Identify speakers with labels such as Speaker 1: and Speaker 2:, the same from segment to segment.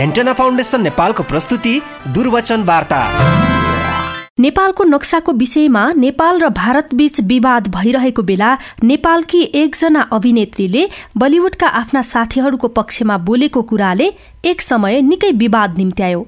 Speaker 1: antenna foundation नेपालको प्रस्तुति दुर्वचन वार्ता नेपालको नक्साको विषयमा नेपाल र भारतबीच विवाद भइरहेको बेला नेपालकी एकजना अभिनेत्रीले बलिउडका आफ्ना साथीहरूको पक्षमा बोलेको कुराले एक समय निकै विवाद निम्त्यायो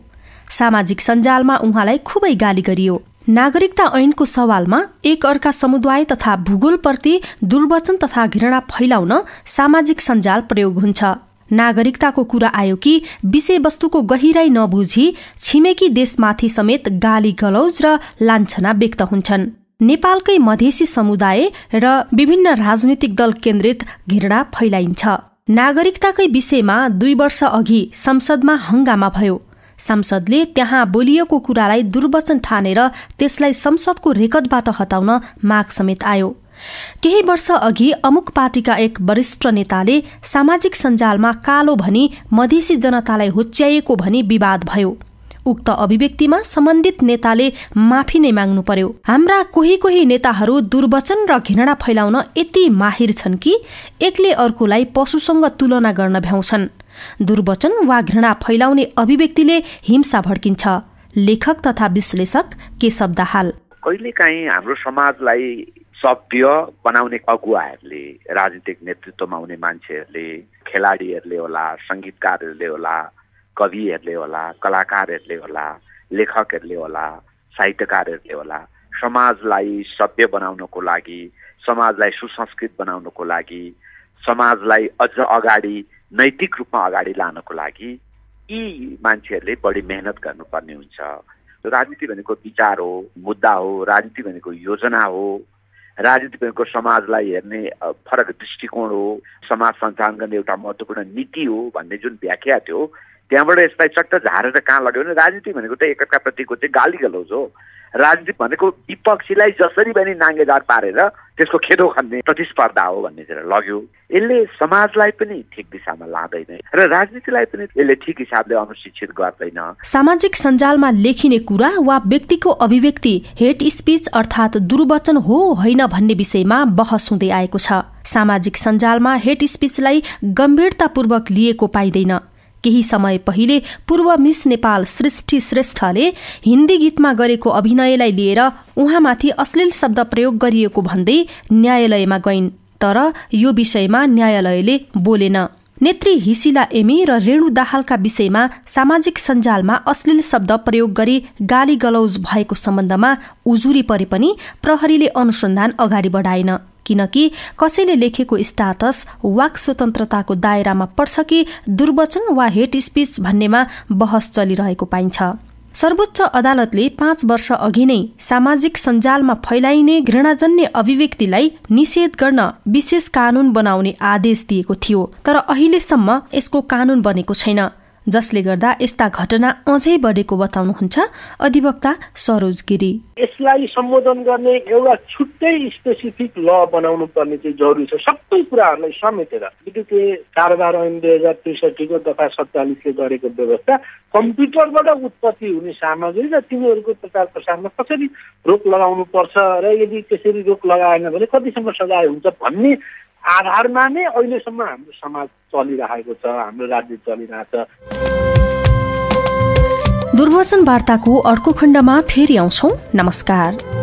Speaker 1: सामाजिक सञ्जालमा उहाँलाई खुबै गाली गरियो नागरिकता ऐनको सवालमा एक अर्का समुदाय तथा भूगोलप्रति दुर्वचन तथा घृणा फैलाउन सामाजिक सञ्जाल प्रयोग हुन्छ नागरिकताको कुरा आयो कि विषयवस्तुको गहिराई नबुझी छिमेकी देशमाथि समेत गाली गलौज र लान्छना व्यक्त हुन्छन् नेपालकै मधेसी समुदाय र विभिन्न राजनीतिक दल केन्द्रित घृणा फैलाइन्छ नागरिकताकै विषयमा दुई वर्ष अघि संसदमा हङ्गामा भयो सांसदले त्यहाँ बोलिएको कुरालाई दुर्वचन ठानेर त्यसलाई संसदको रेकर्डबाट हटाउन माग समेत आयो केही वर्ष अघि अमुक पार्टीका एक वरिष्ठ नेताले सामाजिक सञ्जालमा कालो भनी मधेसी जनतालाई होच्याइएको भनी विवाद भयो उक्त अभिव्यक्तिमा सम्बन्धित नेताले माफी नै माग्नु पर्यो हाम्रा कोही कोही नेताहरू दुर्वचन र घृणा फैलाउन यति माहिर छन् कि एकले अर्कोलाई पशुसँग तुलना गर्न भ्याउँछन् दुर्वचन वा घृणा फैलाउने अभिव्यक्तिले हिंसा भड्किन्छ लेखक तथा विश्लेषक के हाल दाहाल
Speaker 2: कहिलेकाहीँ हाम्रो समाजलाई सभ्य बनाउने अगुवाहरूले राजनीतिक नेतृत्वमा हुने मान्छेहरूले खेलाडीहरूले होला सङ्गीतकारहरूले होला कविहरूले होला कलाकारहरूले होला लेखकहरूले होला साहित्यकारहरूले होला समाजलाई सभ्य बनाउनको लागि समाजलाई सुसंस्कृत बनाउनको लागि समाजलाई अझ अगाडि नैतिक रूपमा अगाडि लानको लागि यी मान्छेहरूले बढी मेहनत गर्नुपर्ने हुन्छ राजनीति भनेको विचार हो मुद्दा हो राजनीति भनेको योजना हो राजनीति भनेको समाजलाई हेर्ने फरक दृष्टिकोण हो समाज सञ्चालन गर्ने एउटा महत्त्वपूर्ण नीति हो भन्ने जुन व्याख्या थियो त्यहाँबाट यसलाई चट्ट झारेर कहाँ लग्यो भने राजनीति भनेको त एकअर्काप्रतिको चाहिँ गाली गलौज हो राजनीति भनेको विपक्षीलाई जसरी पनि नाङ्गेदार पारेर त्यसको खेदो खन्ने प्रतिस्पर्धा हो भन्नेतिर लग्यो यसले समाजलाई
Speaker 1: पनि ठिक दिशामा लाँदैन
Speaker 2: र राजनीतिलाई पनि यसले ठिक हिसाबले अनुशिक्षित गर्दैन
Speaker 1: सामाजिक सञ्जालमा लेखिने कुरा वा व्यक्तिको अभिव्यक्ति हेट स्पिच अर्थात् दुर्वचन हो होइन भन्ने विषयमा बहस हुँदै आएको छ सामाजिक सञ्जालमा हेट स्पिचलाई गम्भीरतापूर्वक लिएको पाइँदैन केही समय पहिले पूर्व मिस नेपाल सृष्टि श्रेष्ठले हिन्दी गीतमा गरेको अभिनयलाई लिएर उहाँमाथि अश्लील शब्द प्रयोग गरिएको भन्दै न्यायालयमा गइन् तर यो विषयमा न्यायालयले बोलेन नेत्री हिसिला एमी र रेणु दाहालका विषयमा सामाजिक सञ्जालमा अश्लील शब्द प्रयोग गरी गाली गलौज भएको सम्बन्धमा उजुरी परे पनि प्रहरीले अनुसन्धान अगाडि बढाएन किनकि कसैले लेखेको स्टाटस वाक स्वतन्त्रताको दायरामा पर्छ कि दुर्वचन वा हेट स्पिच भन्नेमा बहस चलिरहेको पाइन्छ सर्वोच्च अदालतले पाँच वर्ष अघि नै सामाजिक सञ्जालमा फैलाइने घृणाजन्य अभिव्यक्तिलाई निषेध गर्न विशेष कानुन बनाउने आदेश दिएको थियो तर अहिलेसम्म यसको कानून बनेको छैन जसले गर्दा यस्ता घटना अझै बढेको बताउनुहुन्छ अधिवक्ता सरोज गिरी
Speaker 2: यसलाई सम्बोधन गर्ने एउटा छुट्टै स्पेसिफिक ल बनाउनु पर्ने चाहिँ जरुरी छ सबै कुराहरूलाई समेटेर विद्युतीय कारोबार ऐन दुई हजार त्रिसठीको दफा सत्तालिसले गरेको व्यवस्था कम्प्युटरबाट उत्पत्ति हुने सामग्री र तिनीहरूको प्रचार प्रसारमा कसरी रोक लगाउनु पर्छ र यदि त्यसरी रोक लगाएन भने कतिसम्म सजाय हुन्छ भन्ने आधारमा नै अहिलेसम्म हाम्रो समाज चलिरहेको छ हाम्रो राज्य छ
Speaker 1: दूरदर्शन वार्ताको अर्को खण्डमा फेरि आउँछौँ नमस्कार